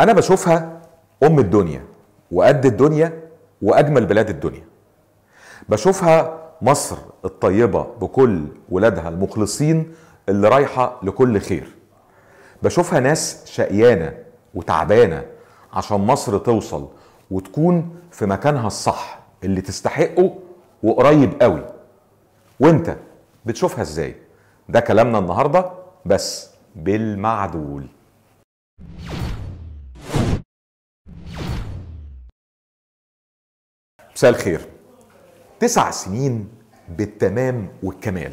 انا بشوفها ام الدنيا وقد الدنيا واجمل بلاد الدنيا بشوفها مصر الطيبه بكل ولادها المخلصين اللي رايحه لكل خير بشوفها ناس شقيانه وتعبانه عشان مصر توصل وتكون في مكانها الصح اللي تستحقه وقريب قوي وانت بتشوفها ازاي ده كلامنا النهارده بس بالمعدول مساء الخير تسع سنين بالتمام والكمال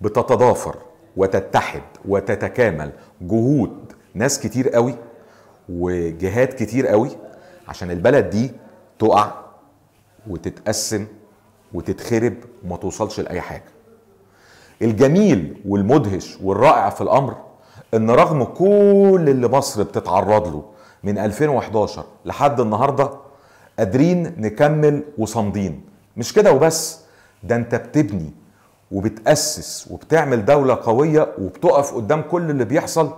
بتتضافر وتتحد وتتكامل جهود ناس كتير قوي وجهات كتير قوي عشان البلد دي تقع وتتقسم وتتخرب وما توصلش لأي حاجة الجميل والمدهش والرائع في الأمر إن رغم كل اللي مصر بتتعرض له من 2011 لحد النهارده قادرين نكمل وصامدين مش كده وبس ده انت بتبني وبتأسس وبتعمل دولة قوية وبتقف قدام كل اللي بيحصل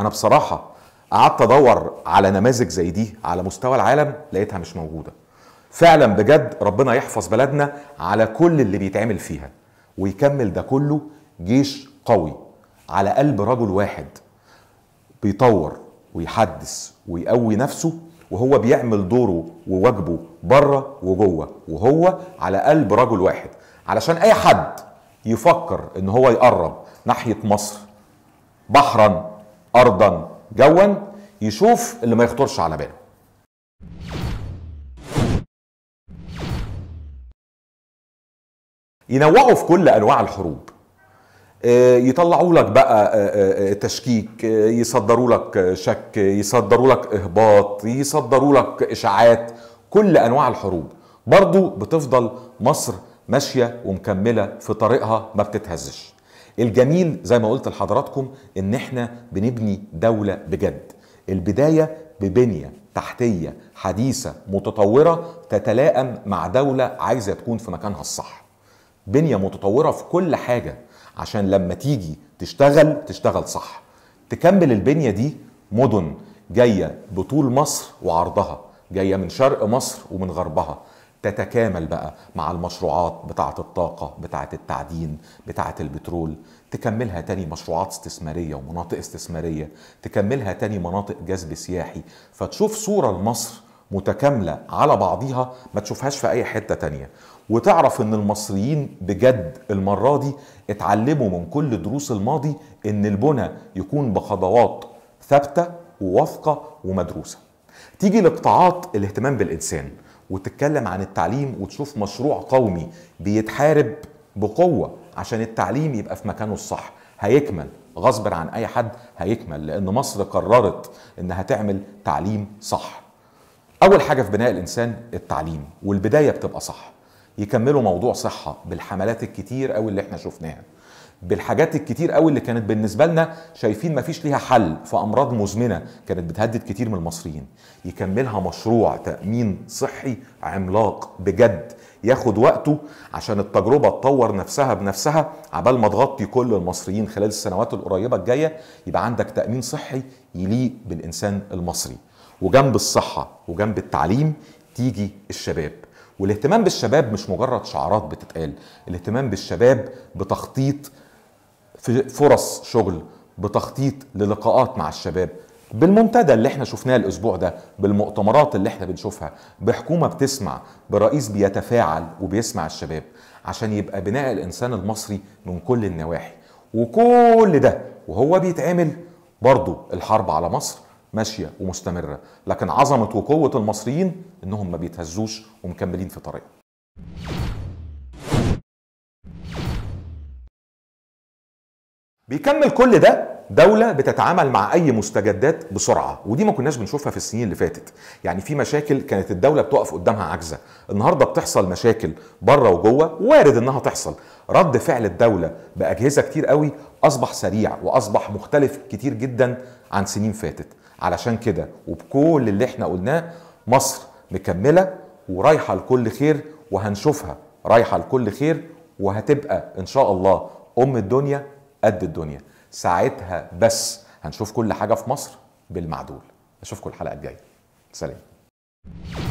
أنا بصراحة قعدت أدور على نماذج زي دي على مستوى العالم لقيتها مش موجودة فعلا بجد ربنا يحفظ بلدنا على كل اللي بيتعمل فيها ويكمل ده كله جيش قوي على قلب رجل واحد بيطور ويحدث ويقوي نفسه وهو بيعمل دوره وواجبه بره وجوه وهو على قلب رجل واحد علشان اي حد يفكر ان هو يقرب ناحيه مصر بحرا ارضا جوا يشوف اللي ما يخطرش على باله ينوعوا في كل انواع الحروب آه، يطلعوا لك بقى آه، آه، تشكيك يصدروا لك شك يصدروا لك اهباط يصدروا لك اشاعات كل انواع الحروب برضو بتفضل مصر ماشيه ومكمله في طريقها ما بتتهزش الجميل زي ما قلت لحضراتكم ان احنا بنبني دوله بجد البدايه ببنيه تحتيه حديثه متطوره تتلائم مع دوله عايزه تكون في مكانها الصح بنيه متطوره في كل حاجه عشان لما تيجي تشتغل تشتغل صح تكمل البنيه دي مدن جايه بطول مصر وعرضها جايه من شرق مصر ومن غربها تتكامل بقى مع المشروعات بتاعه الطاقه بتاعه التعدين بتاعه البترول تكملها تاني مشروعات استثماريه ومناطق استثماريه تكملها تاني مناطق جذب سياحي فتشوف صوره لمصر متكاملة على بعضيها ما تشوفهاش في أي حتة تانية وتعرف ان المصريين بجد المرة دي اتعلموا من كل دروس الماضي ان البنى يكون بخطوات ثابتة ووافقة ومدروسة تيجي لقطاعات الاهتمام بالإنسان وتتكلم عن التعليم وتشوف مشروع قومي بيتحارب بقوة عشان التعليم يبقى في مكانه الصح هيكمل غصب عن أي حد هيكمل لأن مصر قررت إنها تعمل تعليم صح اول حاجه في بناء الانسان التعليم والبدايه بتبقى صح يكملوا موضوع صحه بالحملات الكتير قوي اللي احنا شفناها بالحاجات الكتير قوي اللي كانت بالنسبه لنا شايفين مفيش ليها حل في امراض مزمنه كانت بتهدد كتير من المصريين يكملها مشروع تامين صحي عملاق بجد ياخد وقته عشان التجربه تطور نفسها بنفسها عبال ما تغطي كل المصريين خلال السنوات القريبه الجايه يبقى عندك تامين صحي يليق بالانسان المصري وجنب الصحة وجنب التعليم تيجي الشباب والاهتمام بالشباب مش مجرد شعارات بتتقال الاهتمام بالشباب بتخطيط في فرص شغل بتخطيط للقاءات مع الشباب بالمنتدى اللي احنا شفناه الاسبوع ده بالمؤتمرات اللي احنا بنشوفها بحكومه بتسمع برئيس بيتفاعل وبيسمع الشباب عشان يبقى بناء الانسان المصري من كل النواحي وكل ده وهو بيتعمل برضه الحرب على مصر ماشيه ومستمره لكن عظمه وقوه المصريين انهم ما بيتهزوش ومكملين في طريقهم بيكمل كل ده دولة بتتعامل مع أي مستجدات بسرعة ودي ما كناش بنشوفها في السنين اللي فاتت يعني في مشاكل كانت الدولة بتقف قدامها عاجزة النهاردة بتحصل مشاكل بره وجوه وارد إنها تحصل رد فعل الدولة بأجهزة كتير قوي أصبح سريع وأصبح مختلف كتير جدا عن سنين فاتت علشان كده وبكل اللي احنا قلناه مصر مكملة ورايحة لكل خير وهنشوفها رايحة لكل خير وهتبقى إن شاء الله أم الدنيا قد الدنيا ساعتها بس هنشوف كل حاجة في مصر بالمعدول أشوفكم الحلقة الجاية سلام